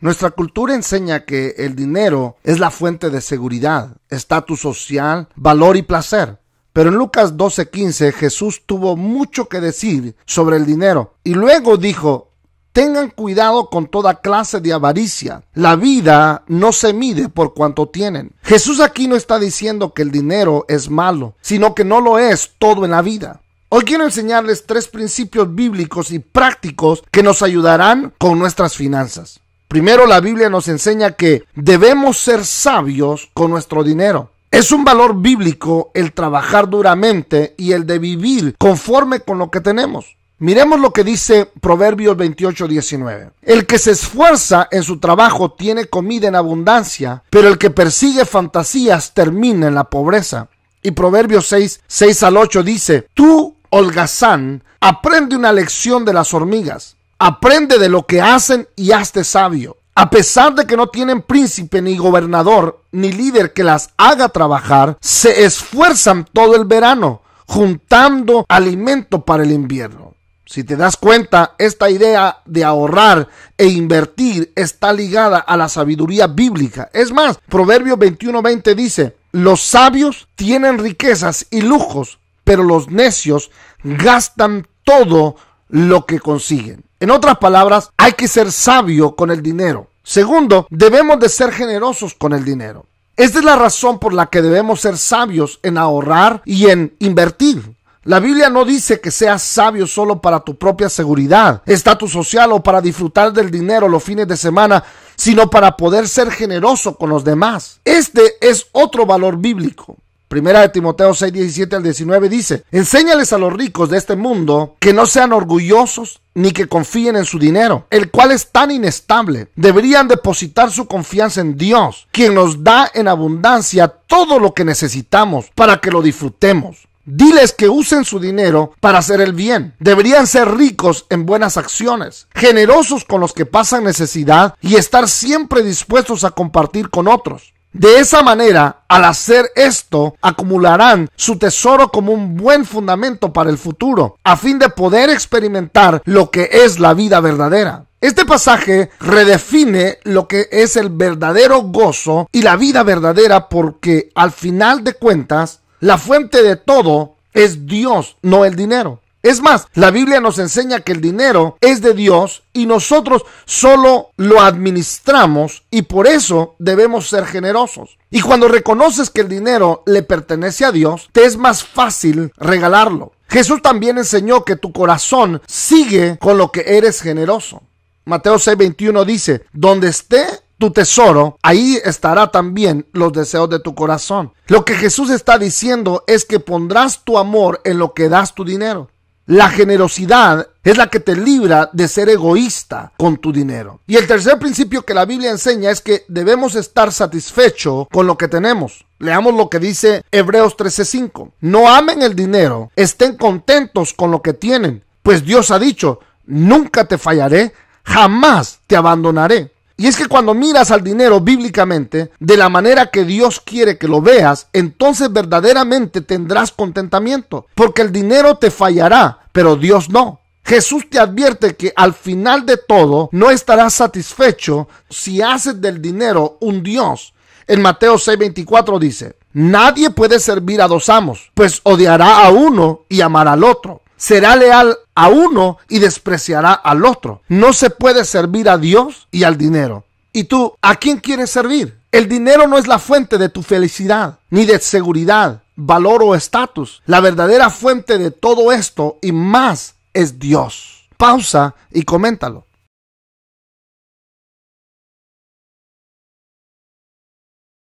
Nuestra cultura enseña que el dinero es la fuente de seguridad, estatus social, valor y placer. Pero en Lucas 12:15 Jesús tuvo mucho que decir sobre el dinero y luego dijo, tengan cuidado con toda clase de avaricia. La vida no se mide por cuanto tienen. Jesús aquí no está diciendo que el dinero es malo, sino que no lo es todo en la vida. Hoy quiero enseñarles tres principios bíblicos y prácticos que nos ayudarán con nuestras finanzas. Primero la Biblia nos enseña que debemos ser sabios con nuestro dinero. Es un valor bíblico el trabajar duramente y el de vivir conforme con lo que tenemos. Miremos lo que dice Proverbios 28, 19. El que se esfuerza en su trabajo tiene comida en abundancia, pero el que persigue fantasías termina en la pobreza. Y Proverbios 6, 6 al 8 dice, Tú, holgazán, aprende una lección de las hormigas Aprende de lo que hacen y hazte sabio. A pesar de que no tienen príncipe ni gobernador ni líder que las haga trabajar, se esfuerzan todo el verano juntando alimento para el invierno. Si te das cuenta, esta idea de ahorrar e invertir está ligada a la sabiduría bíblica. Es más, Proverbios 21:20 dice, los sabios tienen riquezas y lujos, pero los necios gastan todo lo que consiguen. En otras palabras, hay que ser sabio con el dinero. Segundo, debemos de ser generosos con el dinero. Esta es la razón por la que debemos ser sabios en ahorrar y en invertir. La Biblia no dice que seas sabio solo para tu propia seguridad, estatus social o para disfrutar del dinero los fines de semana, sino para poder ser generoso con los demás. Este es otro valor bíblico. Primera de Timoteo 6, 17 al 19 dice, enséñales a los ricos de este mundo que no sean orgullosos ni que confíen en su dinero, el cual es tan inestable. Deberían depositar su confianza en Dios, quien nos da en abundancia todo lo que necesitamos para que lo disfrutemos. Diles que usen su dinero para hacer el bien. Deberían ser ricos en buenas acciones, generosos con los que pasan necesidad y estar siempre dispuestos a compartir con otros. De esa manera, al hacer esto, acumularán su tesoro como un buen fundamento para el futuro, a fin de poder experimentar lo que es la vida verdadera. Este pasaje redefine lo que es el verdadero gozo y la vida verdadera porque al final de cuentas, la fuente de todo es Dios, no el dinero. Es más, la Biblia nos enseña que el dinero es de Dios y nosotros solo lo administramos y por eso debemos ser generosos. Y cuando reconoces que el dinero le pertenece a Dios, te es más fácil regalarlo. Jesús también enseñó que tu corazón sigue con lo que eres generoso. Mateo 6:21 dice, donde esté tu tesoro, ahí estará también los deseos de tu corazón. Lo que Jesús está diciendo es que pondrás tu amor en lo que das tu dinero. La generosidad es la que te libra de ser egoísta con tu dinero. Y el tercer principio que la Biblia enseña es que debemos estar satisfechos con lo que tenemos. Leamos lo que dice Hebreos 13:5. No amen el dinero, estén contentos con lo que tienen, pues Dios ha dicho, nunca te fallaré, jamás te abandonaré. Y es que cuando miras al dinero bíblicamente, de la manera que Dios quiere que lo veas, entonces verdaderamente tendrás contentamiento, porque el dinero te fallará, pero Dios no. Jesús te advierte que al final de todo no estarás satisfecho si haces del dinero un Dios. En Mateo 6:24 dice, nadie puede servir a dos amos, pues odiará a uno y amará al otro será leal a uno y despreciará al otro. No se puede servir a Dios y al dinero. ¿Y tú a quién quieres servir? El dinero no es la fuente de tu felicidad, ni de seguridad, valor o estatus. La verdadera fuente de todo esto y más es Dios. Pausa y coméntalo.